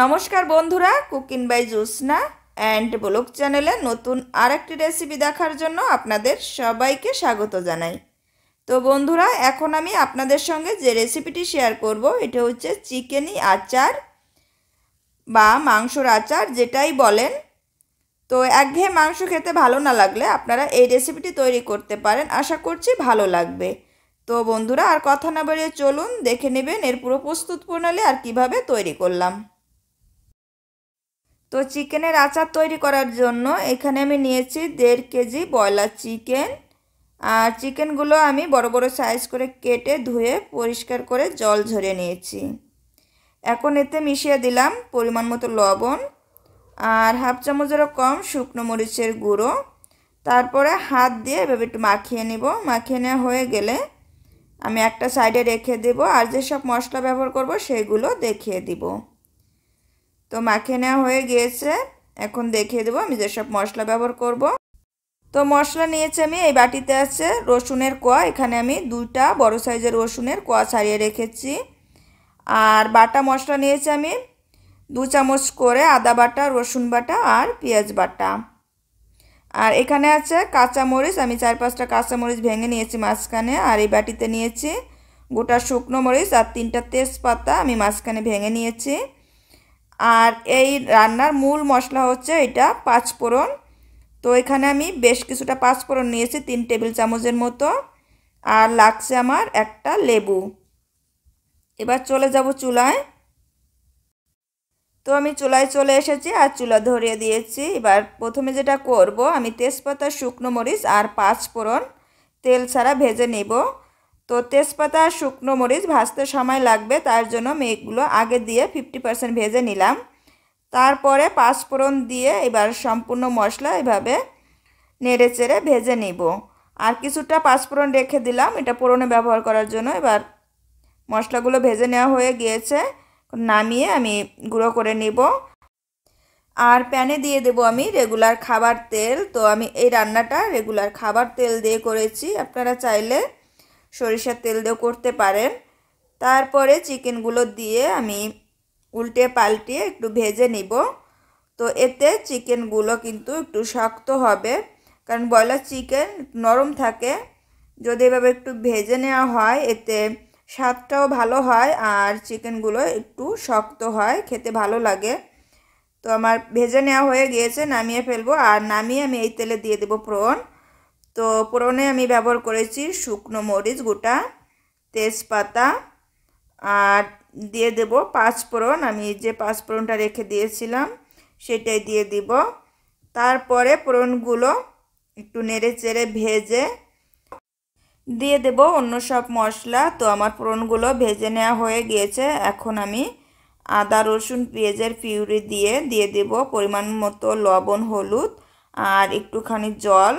নমস্কার বন্ধুরা cooking by Josna and blog চ্যানেলে নতুন আর একটি রেসিপি দেখার জন্য আপনাদের সবাইকে স্বাগত জানাই তো বন্ধুরা এখন আমি আপনাদের সঙ্গে যে রেসিপিটি শেয়ার করব এটা হচ্ছে চিকেনি আচার বা মাংসর আচার যেটাই বলেন তো একঘেয়ে মাংস খেতে ভালো না লাগলে আপনারা এই রেসিপিটি তৈরি করতে পারেন আশা করছি ভালো লাগবে তো বন্ধুরা আর কথা না বাড়িয়ে চলুন দেখে নেবেন এর পুরো প্রস্তুত প্রণালী আর কিভাবে তৈরি করলাম তো চিকেনের আচার তৈরি করার জন্য এখানে আমি নিয়েছি দেড় কেজি ব্রয়লার চিকেন আর চিকেনগুলো আমি বড় বড় সাইজ করে কেটে ধুয়ে পরিষ্কার করে জল ঝরে নিয়েছি এখন এতে মিশিয়ে দিলাম পরিমাণ মতো লবণ আর হাফ চামচেরও কম শুকনো মরিচের গুঁড়ো তারপরে হাত দিয়ে এভাবে একটু মাখিয়ে নিব মাখিয়ে নেওয়া হয়ে গেলে আমি একটা সাইডে রেখে দেব আর যেসব মশলা ব্যবহার করব সেগুলো দেখিয়ে দিব তো মাখে নেওয়া হয়ে গিয়েছে এখন দেখিয়ে দেবো আমি যেসব মশলা ব্যবহার করব। তো মশলা নিয়েছি আমি এই বাটিতে আছে রসুনের কোয়া এখানে আমি দুইটা বড় সাইজের রসুনের কোয়া ছাড়িয়ে রেখেছি আর বাটা মশলা নিয়েছি আমি দু চামচ করে আদা বাটা রসুন বাটা আর পেঁয়াজ বাটা আর এখানে আছে কাঁচামরিচ আমি চার পাঁচটা কাঁচামরিচ ভেঙে নিয়েছি মাঝখানে আর এই বাটিতে নিয়েছি গোটা শুকনো মরিচ আর তিনটা তেজপাতা আমি মাঝখানে ভেঙে নিয়েছি আর এই রান্নার মূল মশলা হচ্ছে এটা পাঁচফোড়ন তো এখানে আমি বেশ কিছুটা পাঁচফোড়ন নিয়েছি তিন টেবিল চামচের মতো আর লাগছে আমার একটা লেবু এবার চলে যাব চুলায় তো আমি চুলায় চলে এসেছি আর চুলা ধরিয়ে দিয়েছি এবার প্রথমে যেটা করব আমি তেজপাতা শুকনো মরিচ আর পাঁচ ফোড়ন তেল ছাড়া ভেজে নেব তো তেজপাতা আর শুকনো মরিচ ভাজতে সময় লাগবে তার জন্য মেঘগুলো আগে দিয়ে ফিফটি পার্সেন্ট ভেজে নিলাম তারপরে পাঁচফোড়ন দিয়ে এবার সম্পূর্ণ মশলা এভাবে নেড়ে চেড়ে ভেজে নিব আর কিছুটা পাঁচফোড়ন রেখে দিলাম এটা পোড়নে ব্যবহার করার জন্য এবার মশলাগুলো ভেজে নেওয়া হয়ে গিয়েছে নামিয়ে আমি গুঁড়ো করে নিব আর প্যানে দিয়ে দেব আমি রেগুলার খাবার তেল তো আমি এই রান্নাটা রেগুলার খাবার তেল দিয়ে করেছি আপনারা চাইলে সরিষার তেল দিয়েও করতে পারেন তারপরে চিকেনগুলো দিয়ে আমি উল্টে পাল্টিয়ে একটু ভেজে নিব তো এতে চিকেনগুলো কিন্তু একটু শক্ত হবে কারণ ব্রয়লার চিকেন নরম থাকে যদি এভাবে একটু ভেজে নেওয়া হয় এতে স্বাদটাও ভালো হয় আর চিকেনগুলো একটু শক্ত হয় খেতে ভালো লাগে তো আমার ভেজে নেওয়া হয়ে গিয়েছে নামিয়ে ফেলবো আর নামিয়ে আমি এই তেলে দিয়ে দেবো প্রন তো পুরনে আমি ব্যবহার করেছি শুকনো মরিচ গোটা তেজপাতা আর দিয়ে দেব পাঁচফোড়ন আমি যে পাঁচফোড়নটা রেখে দিয়েছিলাম সেটাই দিয়ে দিব তারপরে পোড়নগুলো একটু নেড়ে চেড়ে ভেজে দিয়ে দেব অন্য সব মশলা তো আমার পোড়নগুলো ভেজে নেওয়া হয়ে গিয়েছে এখন আমি আদা রসুন পেঁয়াজের পিউরি দিয়ে দিয়ে দেব পরিমাণ মতো লবণ হলুদ আর একটুখানি জল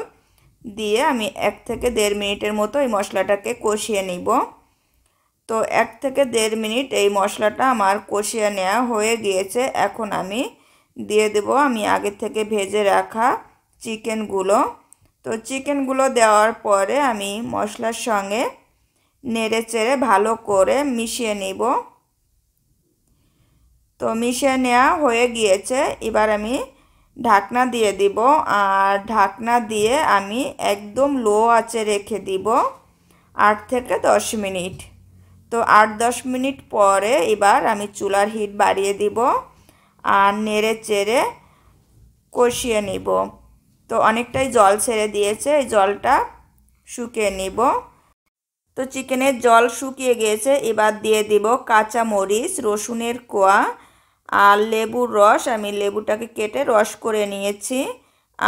দিয়ে আমি এক থেকে দেড় মিনিটের মতো এই মশলাটাকে কষিয়ে নিব তো এক থেকে দেড় মিনিট এই মশলাটা আমার কষিয়ে নেওয়া হয়ে গিয়েছে এখন আমি দিয়ে দেব আমি আগে থেকে ভেজে রাখা চিকেনগুলো তো চিকেনগুলো দেওয়ার পরে আমি মশলার সঙ্গে নেড়ে চেড়ে ভালো করে মিশিয়ে নিব তো মিশিয়ে নেওয়া হয়ে গিয়েছে এবার আমি ঢাকনা দিয়ে দিব আর ঢাকনা দিয়ে আমি একদম লো আঁচে রেখে দিব আট থেকে দশ মিনিট তো আট দশ মিনিট পরে এবার আমি চুলার হিট বাড়িয়ে দিব আর নেড়ে চেড়ে কষিয়ে নিব তো অনেকটাই জল ছেড়ে দিয়েছে এই জলটা শুকিয়ে নিব তো চিকেনের জল শুকিয়ে গিয়েছে এবার দিয়ে দিব কাঁচা মরিচ রসুনের কোয়া আর লেবুর রস আমি লেবুটাকে কেটে রস করে নিয়েছি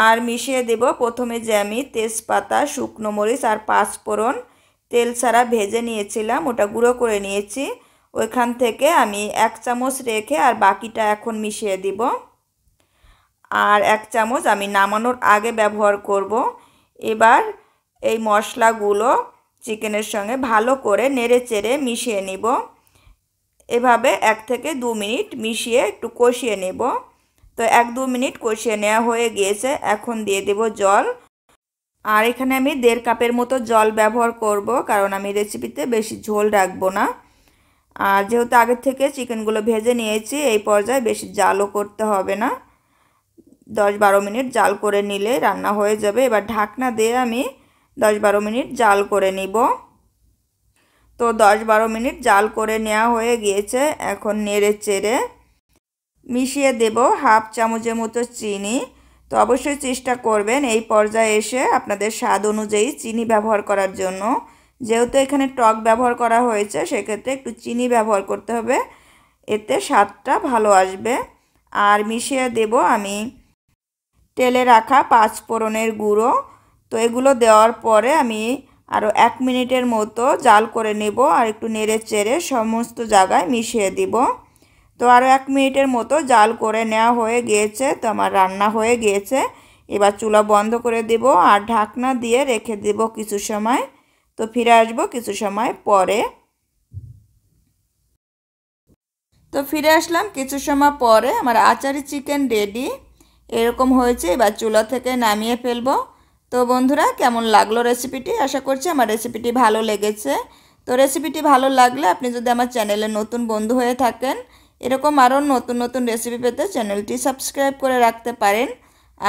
আর মিশিয়ে দেব প্রথমে যে আমি তেজপাতা শুকনো মরিচ আর পাঁচফোড়ন তেল ছাড়া ভেজে নিয়েছিলাম ওটা গুঁড়ো করে নিয়েছি ওইখান থেকে আমি এক চামচ রেখে আর বাকিটা এখন মিশিয়ে দিব আর এক চামচ আমি নামানোর আগে ব্যবহার করব এবার এই মশলাগুলো চিকেনের সঙ্গে ভালো করে নেড়ে চেড়ে মিশিয়ে নিব এভাবে এক থেকে দু মিনিট মিশিয়ে একটু কষিয়ে নেব তো এক দু মিনিট কষিয়ে নেওয়া হয়ে গিয়েছে এখন দিয়ে দেব জল আর এখানে আমি দেড় কাপের মতো জল ব্যবহার করব কারণ আমি রেসিপিতে বেশি ঝোল রাখবো না আর যেহেতু আগের থেকে চিকেনগুলো ভেজে নিয়েছি এই পর্যায়ে বেশি জালও করতে হবে না দশ বারো মিনিট জাল করে নিলে রান্না হয়ে যাবে এবার ঢাকনা দিয়ে আমি দশ বারো মিনিট জাল করে নিব তো দশ বারো মিনিট জাল করে নেওয়া হয়ে গিয়েছে এখন নেড়ে চেড়ে মিশিয়ে দেব হাফ চামচের মতো চিনি তো অবশ্যই চেষ্টা করবেন এই পর্যায়ে এসে আপনাদের স্বাদ অনুযায়ী চিনি ব্যবহার করার জন্য যেহেতু এখানে টক ব্যবহার করা হয়েছে সেক্ষেত্রে একটু চিনি ব্যবহার করতে হবে এতে স্বাদটা ভালো আসবে আর মিশিয়ে দেব আমি তেলে রাখা পাঁচ ফোড়নের গুঁড়ো তো এগুলো দেওয়ার পরে আমি আরও এক মিনিটের মতো জাল করে নেব আর একটু নেড়ে চেড়ে সমস্ত জায়গায় মিশিয়ে দিব তো আরও এক মিনিটের মতো জাল করে নেওয়া হয়ে গিয়েছে তো আমার রান্না হয়ে গিয়েছে এবার চুলা বন্ধ করে দেব আর ঢাকনা দিয়ে রেখে দেব কিছু সময় তো ফিরে আসব কিছু সময় পরে তো ফিরে আসলাম কিছু সময় পরে আমার আচারি চিকেন রেডি এরকম হয়েছে এবার চুলা থেকে নামিয়ে ফেলবো তো বন্ধুরা কেমন লাগলো রেসিপিটি আশা করছি আমার রেসিপিটি ভালো লেগেছে তো রেসিপিটি ভালো লাগলে আপনি যদি আমার চ্যানেলে নতুন বন্ধু হয়ে থাকেন এরকম আরও নতুন নতুন রেসিপি পেতে চ্যানেলটি সাবস্ক্রাইব করে রাখতে পারেন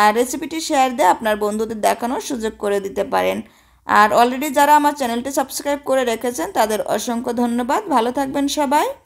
আর রেসিপিটি শেয়ার দিয়ে আপনার বন্ধুদের দেখানোর সুযোগ করে দিতে পারেন আর অলরেডি যারা আমার চ্যানেলটি সাবস্ক্রাইব করে রেখেছেন তাদের অসংখ্য ধন্যবাদ ভালো থাকবেন সবাই